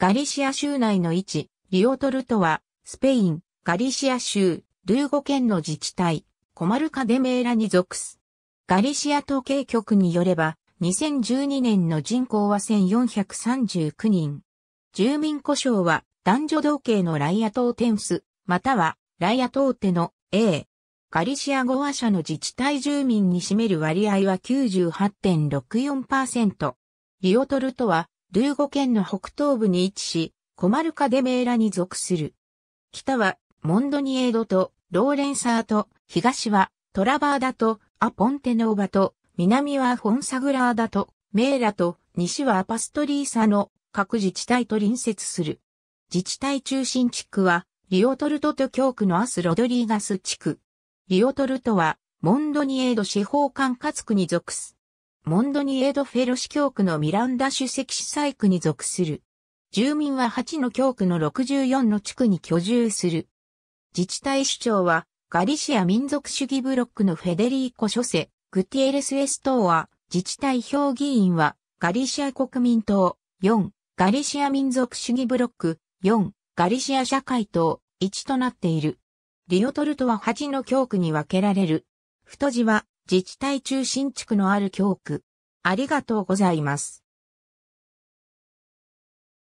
ガリシア州内の位置、リオトルトは、スペイン、ガリシア州、ルーゴ県の自治体、コマルカデメーラに属す。ガリシア統計局によれば、2012年の人口は1439人。住民故障は、男女同系のライア島テンス、または、ライア島テの A。ガリシア語話者の自治体住民に占める割合は98.64%。リオトルトはルーゴ県の北東部に位置し、コマルカ・デ・メーラに属する。北はモンドニエードとローレンサーと、東はトラバーダとアポンテノーバと、南はフォンサグラーダとメーラと、西はアパストリーサの各自治体と隣接する。自治体中心地区は、リオトルトと教区のアス・ロドリーガス地区。リオトルトは、モンドニエード司法管轄区に属す。モンドニエドフェロ市教区のミランダ主席市西区に属する。住民は8の教区の64の地区に居住する。自治体首長は、ガリシア民族主義ブロックのフェデリーコ・ショセ、グティエレス・エストーア、自治体評議員は、ガリシア国民党、4、ガリシア民族主義ブロック、4、ガリシア社会党、1となっている。リオトルトは8の教区に分けられる。太字は、自治体中心地区のある教区。ありがとうございます。